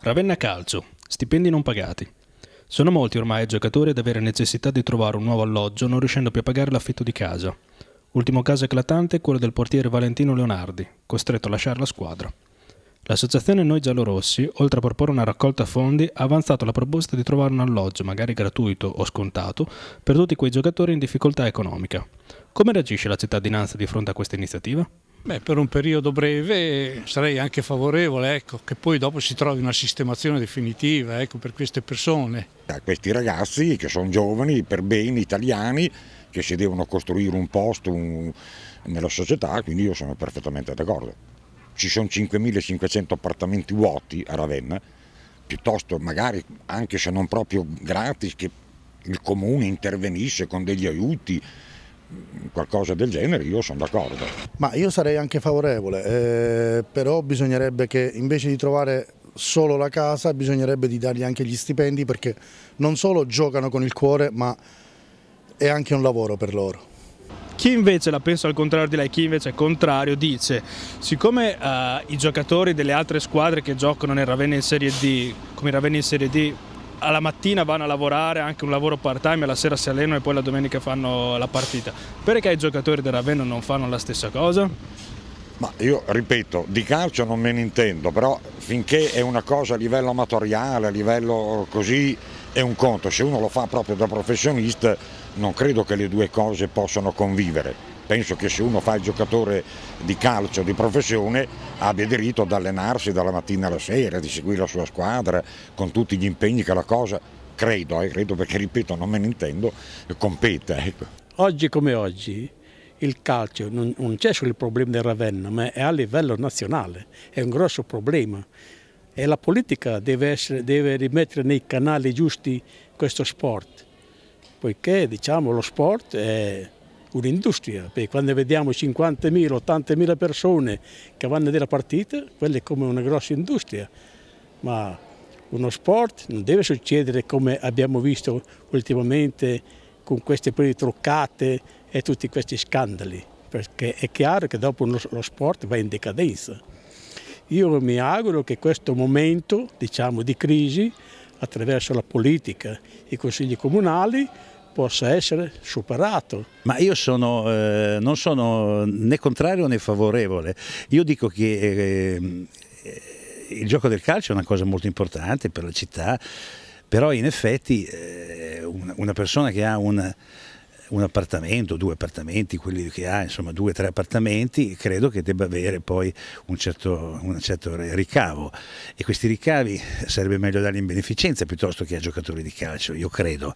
Ravenna Calcio, stipendi non pagati. Sono molti ormai i giocatori ad avere necessità di trovare un nuovo alloggio non riuscendo più a pagare l'affitto di casa. Ultimo caso eclatante è quello del portiere Valentino Leonardi, costretto a lasciare la squadra. L'associazione Noi Giallorossi, oltre a proporre una raccolta fondi, ha avanzato la proposta di trovare un alloggio, magari gratuito o scontato, per tutti quei giocatori in difficoltà economica. Come reagisce la cittadinanza di fronte a questa iniziativa? Beh, per un periodo breve sarei anche favorevole ecco, che poi dopo si trovi una sistemazione definitiva ecco, per queste persone. A questi ragazzi che sono giovani, per bene, italiani, che si devono costruire un posto un... nella società, quindi io sono perfettamente d'accordo. Ci sono 5.500 appartamenti vuoti a Ravenna, piuttosto magari anche se non proprio gratis che il comune intervenisse con degli aiuti, qualcosa del genere, io sono d'accordo. Ma io sarei anche favorevole, eh, però bisognerebbe che invece di trovare solo la casa bisognerebbe di dargli anche gli stipendi perché non solo giocano con il cuore ma è anche un lavoro per loro. Chi invece la pensa al contrario di lei, chi invece è contrario, dice siccome eh, i giocatori delle altre squadre che giocano nel Ravenna in Serie D, come Ravenna in Serie D, alla mattina vanno a lavorare anche un lavoro part time, alla sera si allenano e poi la domenica fanno la partita. Perché i giocatori del Ravenna non fanno la stessa cosa? Ma io ripeto, di calcio non me ne intendo, però finché è una cosa a livello amatoriale, a livello così, è un conto. Se uno lo fa proprio da professionista, non credo che le due cose possano convivere penso che se uno fa il giocatore di calcio di professione abbia diritto ad allenarsi dalla mattina alla sera, di seguire la sua squadra con tutti gli impegni che la cosa, credo, eh, credo perché ripeto non me ne intendo, compete. Ecco. Oggi come oggi il calcio non, non c'è solo il problema del Ravenna ma è a livello nazionale, è un grosso problema e la politica deve, essere, deve rimettere nei canali giusti questo sport poiché diciamo, lo sport è un'industria, perché quando vediamo 50.000, 80.000 persone che vanno alla partita, quella è come una grossa industria, ma uno sport non deve succedere come abbiamo visto ultimamente con queste prime truccate e tutti questi scandali, perché è chiaro che dopo lo sport va in decadenza. Io mi auguro che questo momento diciamo, di crisi attraverso la politica, e i consigli comunali, possa essere superato. Ma io sono, eh, non sono né contrario né favorevole, io dico che eh, il gioco del calcio è una cosa molto importante per la città, però in effetti eh, una persona che ha un un appartamento, due appartamenti, quelli che ha, insomma due o tre appartamenti, credo che debba avere poi un certo, un certo ricavo e questi ricavi sarebbe meglio darli in beneficenza piuttosto che a giocatori di calcio, io credo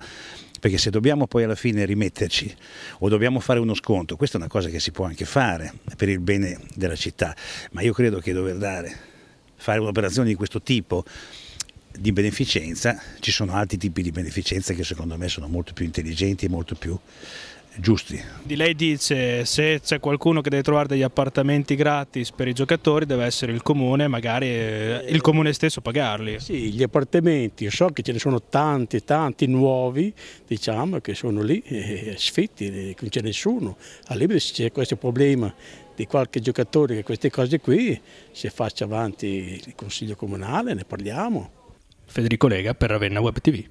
perché se dobbiamo poi alla fine rimetterci o dobbiamo fare uno sconto, questa è una cosa che si può anche fare per il bene della città, ma io credo che dover dare, fare un'operazione di questo tipo di beneficenza, ci sono altri tipi di beneficenza che secondo me sono molto più intelligenti e molto più giusti. Di lei dice se c'è qualcuno che deve trovare degli appartamenti gratis per i giocatori deve essere il comune, magari eh, il comune stesso pagarli. Sì, gli appartamenti, so che ce ne sono tanti, tanti nuovi, diciamo, che sono lì eh, sfitti, non c'è nessuno. A limite se c'è questo problema di qualche giocatore che queste cose qui si faccia avanti il Consiglio Comunale, ne parliamo. Federico Lega per Ravenna Web TV.